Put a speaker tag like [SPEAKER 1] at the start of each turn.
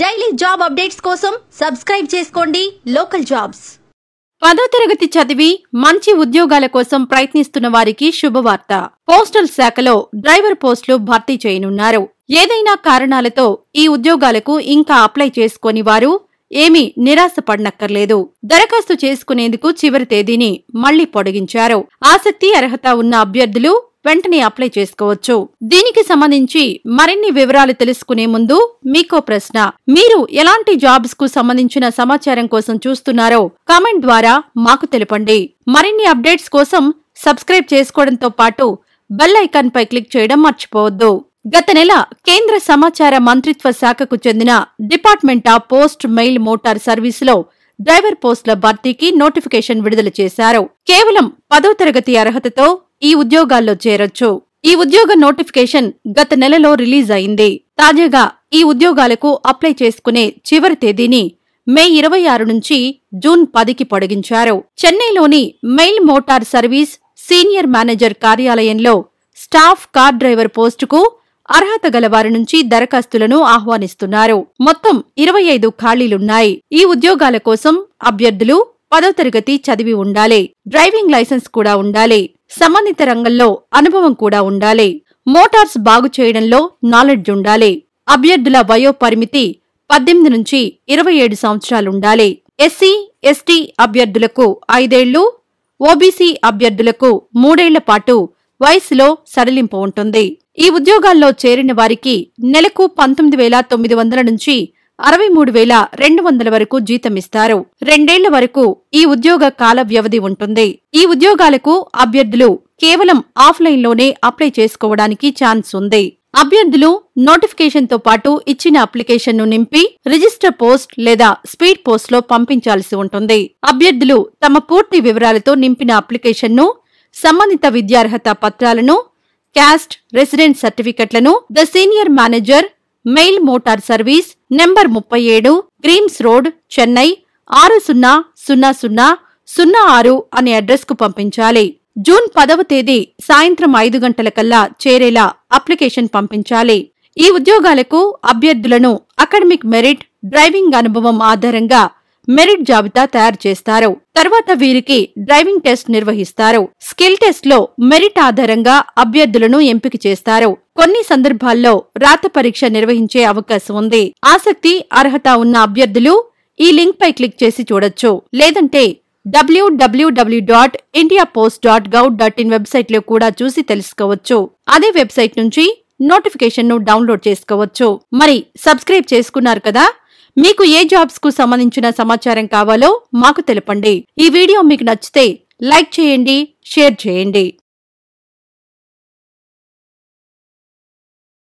[SPEAKER 1] daily job updates కోసం subscribe చేసుకోండి local jobs పదో తరగతి చదివి మంచి ఉద్యోగాల కోసం ప్రయత్నిస్తున్న వారికి శుభవార్త పోస్టల్ శాఖలో డ్రైవర్ పోస్టులు భర్తీ చేయనున్నారు ఏదైనా కారణాలతో ఈ ఉద్యోగాలకు ఇంకా అప్లై చేసుకోని వారు ఏమీ నిరాశపడనక్కర్లేదు దరఖాస్తు చేసుకునేందుకు చివరి తేదీని మళ్లీ పొడిగించారు ఆసక్తి అర్హత ఉన్న అభ్యర్థులు వెంటనే అప్లై చేసుకోవచ్చు దీనికి సంబంధించి మరిన్ని వివరాలు తెలుసుకునే ముందు మీకో ప్రశ్న మీరు ఎలాంటి జాబ్స్ కు సంబంధించిన సమాచారం కోసం చూస్తున్నారో కామెంట్ ద్వారా మాకు తెలపండి మరిన్ని అప్డేట్స్ కోసం సబ్స్క్రైబ్ చేసుకోవడంతో పాటు బెల్ ఐకాన్ పై క్లిక్ చేయడం మర్చిపోవద్దు గత నెల కేంద్ర సమాచార మంత్రిత్వ శాఖకు చెందిన department of post mail motor సర్వీసులో డ్రైవర్ పోస్టుల భర్తీకి నోటిఫికేషన్ విడుదల చేశారు కేవలం పదో తరగతి అర్హతతో ఈ ఉద్యోగాల్లో చేరొచ్చు ఈ ఉద్యోగ నోటిఫికేషన్ గత నెలలో రిలీజ్ అయింది తాజాగా ఈ ఉద్యోగాలకు అప్లై చేసుకునే చివరి తేదీని మే ఇరవై ఆరు నుంచి జూన్ పదికి పొడిగించారు చెన్నైలోని mail motor service senior manager కార్యాలయంలో స్టాఫ్ కార్ డ్రైవర్ పోస్టుకు అర్హత గలవారి నుంచి దరఖాస్తులను ఆహ్వానిస్తున్నారు మొత్తం ఇరవై ఐదు ఖాళీలున్నాయి ఈ ఉద్యోగాల కోసం అభ్యర్థులు పదో తరగతి చదివి ఉండాలి డ్రైవింగ్ లైసెన్స్ కూడా ఉండాలి సంబంధిత రంగంలో అనుభవం కూడా ఉండాలి మోటార్స్ బాగు చేయడంలో నాలెడ్జ్ ఉండాలి అభ్యర్థుల వయో పరిమితి పద్దెనిమిది నుంచి ఇరవై ఏడు సంవత్సరాలుండాలి ఎస్సీ ఎస్టీ అభ్యర్థులకు ఐదేళ్లు ఓబీసీ అభ్యర్థులకు మూడేళ్ల పాటు వయసులో సడలింపు ఉంటుంది ఈ ఉద్యోగాల్లో చేరిన వారికి నెలకు పంతొమ్మిది వేల తొమ్మిది వందల నుంచి అరవై మూడు వేల రెండు వందల వరకు జీతమిస్తారు రెండేళ్ల వరకు ఈ ఉద్యోగ కాల వ్యవధి ఉంటుంది ఈ ఉద్యోగాలకు అభ్యర్థులు కేవలం ఆఫ్లైన్లోనే అప్లై చేసుకోవడానికి ఛాన్స్ ఉంది అభ్యర్థులు నోటిఫికేషన్తో పాటు ఇచ్చిన అప్లికేషన్ను నింపి రిజిస్టర్ పోస్ట్ లేదా స్పీడ్ పోస్ట్లో పంపించాల్సి ఉంటుంది అభ్యర్థులు తమ పూర్తి వివరాలతో నింపిన అప్లికేషన్ను సంబంధిత విద్యార్హత పత్రాలను క్యాస్ట్ రెసిడెంట్ సర్టిఫికెట్లను the senior manager mail motor service number ముప్పై ఏడు గ్రీమ్స్ రోడ్ చెన్నై ఆరు సున్నా సున్నా సున్నా సున్నా ఆరు అనే అడ్రస్కు పంపించాలి జూన్ పదవ తేదీ సాయంత్రం ఐదు గంటలకల్లా చేరేలా అప్లికేషన్ పంపించాలి ఈ ఉద్యోగాలకు అభ్యర్థులను అకాడమిక్ మెరిట్ డ్రైవింగ్ అనుభవం ఆధారంగా మెరిట్ జాబితా తయారు చేస్తారు తర్వాత వీరికి డ్రైవింగ్ టెస్ట్ నిర్వహిస్తారు స్కిల్ టెస్ట్ లో మెరిట్ ఆధారంగా అభ్యర్థులను ఎంపిక చేస్తారు కొన్ని సందర్భాల్లో రాత పరీక్ష నిర్వహించే అవకాశం ఉంది ఆసక్తి అర్హత ఉన్న అభ్యర్థులు ఈ లింక్ పై క్లిక్ చేసి చూడొచ్చు లేదంటే WWW dot India post dot gov dot in వెబ్సైట్లో కూడా చూసి తెలుసుకోవచ్చు అదే వెబ్సైట్ నుంచి నోటిఫికేషన్ను డౌన్లోడ్ చేసుకోవచ్చు మరి సబ్స్క్రైబ్ చేసుకున్నారు కదా మీకు ఏ జాబ్స్ కు సంబంధించిన సమాచారం కావాలో మాకు తెలపండి ఈ వీడియో మీకు నచ్చితే లైక్ చేయండి షేర్ చేయండి